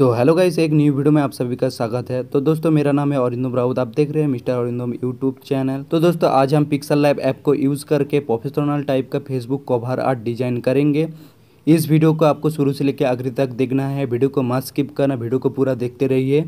तो hello guys एक new video में आप सभी का स्वागत है तो दोस्तों मेरा नाम है औरिंदम राउत आप देख रहे हैं मिस्टर औरिंदम यूट्यूब चैनल तो दोस्तों आज हम पिक्सल लाइव ऐप को यूज़ करके प्रोफेशनल टाइप का फेसबुक कवर आर्ट डिजाइन करेंगे इस वीडियो को आपको शुरू से लेकर आखिरी तक देखना है वीडियो को मत स्किप करना वीडियो को पूरा देखते रहिए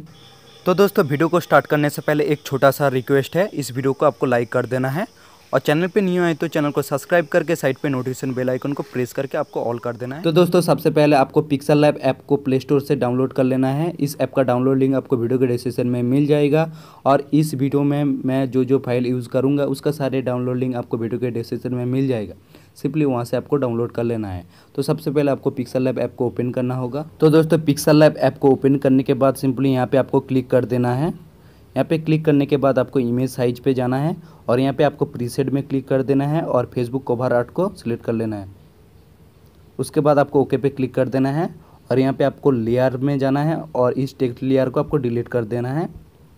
तो दोस्तों वीडियो को स्टार्ट करने से पहले एक छोटा सा रिक्वेस्ट है इस वीडियो को आपको लाइक कर देना है और चैनल पे नहीं आए तो चैनल को सब्सक्राइब करके साइड पे नोटिफिकेशन बेल आइकन को प्रेस करके आपको ऑल कर देना है तो दोस्तों सबसे पहले आपको पिक्सल लैब ऐप को प्ले स्टोर से डाउनलोड कर लेना है इस ऐप का डाउनलोड लिंक आपको वीडियो के डिस्क्रिप्शन में मिल जाएगा और इस वीडियो में मैं जो जो फाइल यूज़ करूँगा उसका सारे डाउनलोड लिंक आपको वीडियो के डिस्क्रिप्शन में मिल जाएगा सिंपली वहाँ से आपको डाउनलोड कर लेना है तो सबसे पहले आपको पिक्सल लैब ऐप को ओपन करना होगा तो दोस्तों पिक्सल लैब ऐप को ओपन करने के बाद सिंपली यहाँ पे आपको क्लिक कर देना है यहाँ पे क्लिक करने के बाद आपको इमेज साइज पे जाना है और यहाँ पे आपको प्रीसेट में क्लिक कर देना है और फेसबुक कवर आर्ट को सिलेक्ट कर लेना है उसके बाद आपको ओके पे क्लिक कर देना है और यहाँ पे आपको लेयर में जाना है और इस टेक्स्ट लेयर को आपको डिलीट कर देना है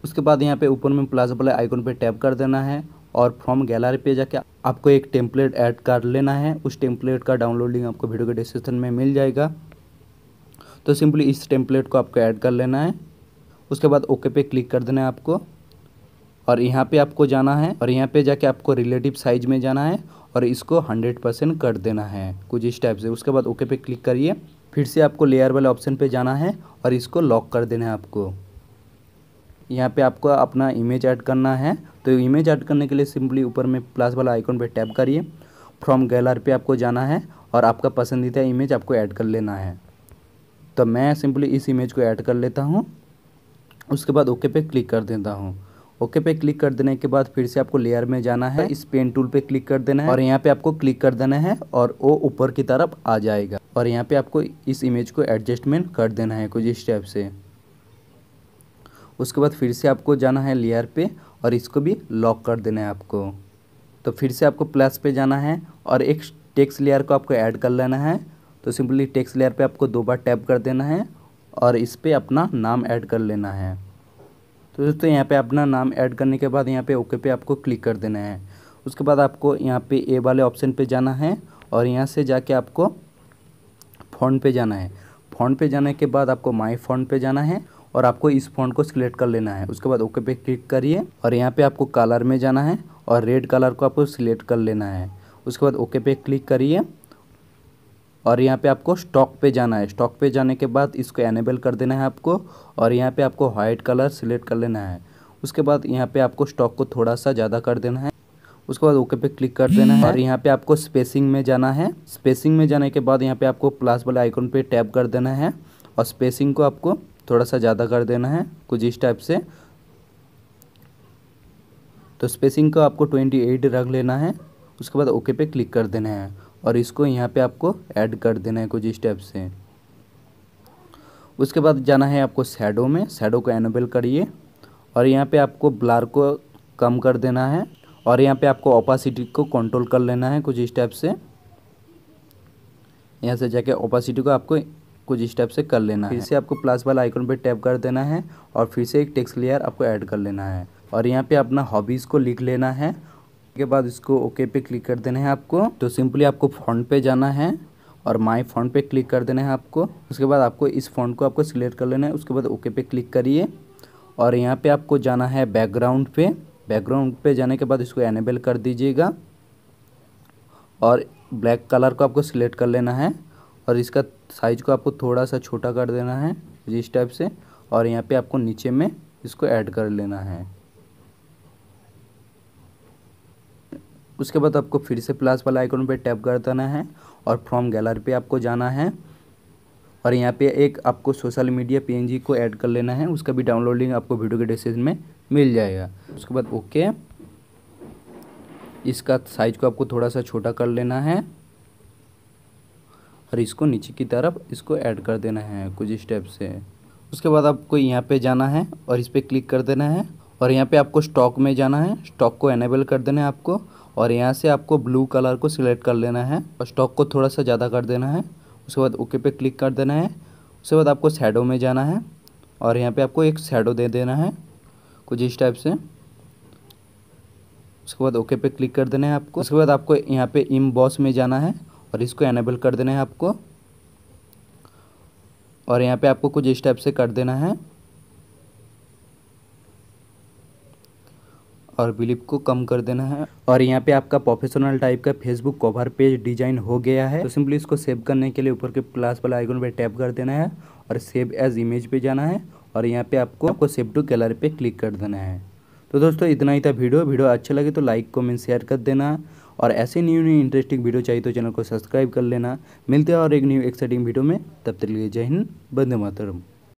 उसके बाद यहाँ पे ऊपर में प्लस वाले आइकन पे टैप कर देना है और फ्रॉम गैलरी पे जाके आपको एक टेम्पलेट ऐड कर लेना है उस टेम्पलेट का डाउनलोडिंग आपको वीडियो के डिस्क्रिप्शन में मिल जाएगा तो सिंपली इस टेम्पलेट को आपको ऐड कर लेना है उसके बाद ओके पे क्लिक कर देना है आपको और यहाँ पे आपको जाना है और यहाँ पे जाके आपको रिलेटिव साइज में जाना है और इसको हंड्रेड परसेंट कर देना है कुछ इस टाइप से उसके बाद ओके पे क्लिक करिए फिर से आपको लेयर वाले ऑप्शन पे जाना है और इसको लॉक कर देना है आपको यहाँ पे आपको अपना इमेज ऐड करना है तो इमेज ऐड करने के लिए सिंपली ऊपर में प्लस वाला आइकॉन पर टैप करिए फ्रॉम गैलर पर आपको जाना है और आपका पसंदीदा इमेज आपको ऐड कर लेना है तो मैं सिंपली इस इमेज को ऐड कर लेता हूँ उसके बाद ओके पे क्लिक कर देता हूँ ओके पे क्लिक कर देने के बाद फिर से आपको लेयर में जाना है इस पेन टूल पे क्लिक कर देना है और यहाँ पे आपको क्लिक कर देना है और वो ऊपर की तरफ आ जाएगा और यहाँ पे आपको इस इमेज को एडजस्टमेंट कर देना है कुछ इस टाइप से उसके बाद फिर से आपको जाना है लेयर पे और इसको भी लॉक कर देना है आपको तो फिर से आपको प्लस पे जाना है और एक टेक्स लेयर को आपको ऐड कर लेना है तो सिंपली टेक्स लेयर पे आपको दो बार टैप कर देना है और इस पर अपना नाम ऐड कर लेना है तो दोस्तों यहाँ पे अपना नाम ऐड करने के बाद यहाँ पे ओके पे आपको क्लिक कर देना है उसके बाद आपको यहाँ पे ए वाले ऑप्शन पे जाना है और यहाँ से जाके आपको फ़ोन पे जाना है फ़ोन पे जाने के बाद आपको माई फ़ोन पे जाना है और आपको इस फ़ोन को सिलेक्ट कर लेना है उसके बाद ओके पे क्लिक करिए और यहाँ पर आपको कलर में जाना है और रेड कलर को आपको सिलेक्ट कर लेना है उसके बाद ओके पे क्लिक करिए और यहाँ पे आपको स्टॉक पे जाना है स्टॉक पे जाने के बाद इसको एनेबल कर देना है आपको और यहाँ पे आपको वाइट कलर सिलेक्ट कर लेना है उसके बाद यहाँ पे आपको स्टॉक को थोड़ा सा ज़्यादा कर देना है उसके बाद ओके पे क्लिक कर देना है और यहाँ पे आपको स्पेसिंग में जाना है स्पेसिंग में जाने के बाद यहाँ पे आपको प्लस वाले आइकॉन पे टैप कर देना है और स्पेसिंग को आपको थोड़ा सा ज़्यादा कर देना है कुछ इस टाइप से तो स्पेसिंग को आपको ट्वेंटी रख लेना है उसके बाद ओके पे क्लिक कर देना है और इसको यहाँ पे आपको ऐड कर देना है कुछ स्टेप से उसके बाद जाना है आपको सैडो में सैडो को एनेबल करिए और यहाँ पे आपको ब्लार को कम कर देना है और यहाँ पे आपको ओपासिटी को कंट्रोल कर लेना है कुछ स्टेप से यहाँ से जाके ओपासिटी को आपको कुछ स्टेप से कर लेना फिर है फिर से आपको प्लस वाला आइकन पर टैप कर देना है और फिर से एक टेक्स्ट लेयर आपको ऐड कर लेना है और यहाँ पे अपना हॉबीज़ को लिख लेना है के बाद इसको ओके पे क्लिक कर देना है आपको तो सिंपली आपको फ्रंट पे जाना है और माई फ्रंट पे क्लिक कर देना है आपको उसके बाद आपको इस फ्रंट को आपको सिलेक्ट कर लेना है उसके बाद ओके पे क्लिक करिए और यहाँ पे आपको जाना है बैकग्राउंड पे बैकग्राउंड पे जाने के बाद इसको एनेबल कर दीजिएगा और ब्लैक कलर को आपको सिलेक्ट कर लेना है और इसका साइज को आपको थोड़ा सा छोटा कर देना है जिस टाइप से और यहाँ पर आपको नीचे में इसको ऐड कर लेना है उसके बाद आपको फिर से प्लस वाला आइकॉन पे टैप कर देना है और फ्रॉम गैलरी पे आपको जाना है और यहाँ पे एक आपको सोशल मीडिया पीएनजी को ऐड कर लेना है उसका भी डाउनलोड लिंक आपको वीडियो के डिस्क्रिप्शन में मिल जाएगा उसके बाद ओके इसका साइज को आपको थोड़ा सा छोटा कर लेना है और इसको नीचे की तरफ इसको ऐड कर देना है कुछ स्टेप से उसके बाद आपको यहाँ पे जाना है और इस पर क्लिक कर देना है और यहाँ पे आपको स्टॉक में जाना है स्टॉक को एनेबल कर देना है आपको और यहाँ से आपको ब्लू कलर को सिलेक्ट कर लेना है और स्टॉक को थोड़ा सा ज़्यादा कर देना है उसके बाद ओके पे क्लिक कर देना है उसके बाद आपको शेडो में जाना है और यहाँ पे आपको एक शेडो दे देना है कुछ इस टाइप से उसके बाद ओके पे क्लिक कर देना है आपको उसके बाद आपको यहाँ पे इम बॉस में जाना है और इसको एनेबल कर देना है आपको और यहाँ पे आपको कुछ इस टाइप से कर देना है और बिलिप को कम कर देना है और यहाँ पे आपका प्रोफेशनल टाइप का फेसबुक कवर पेज डिजाइन हो गया है तो सिंपली इसको सेव करने के लिए ऊपर के प्लस वाला आइकन पे टैप कर देना है और सेव एज इमेज पे जाना है और यहाँ पे आपको आपको सेव टू कलर पे क्लिक कर देना है तो दोस्तों इतना ही था वीडियो वीडियो अच्छा लगे तो लाइक कॉमेंट शेयर कर देना और ऐसे न्यू न्यू इंटरेस्टिंग वीडियो चाहिए तो चैनल को सब्सक्राइब कर लेना मिलते हैं और एक न्यू एक्साइटिंग वीडियो में तब तक लिए जय हिंद बंदे मातरम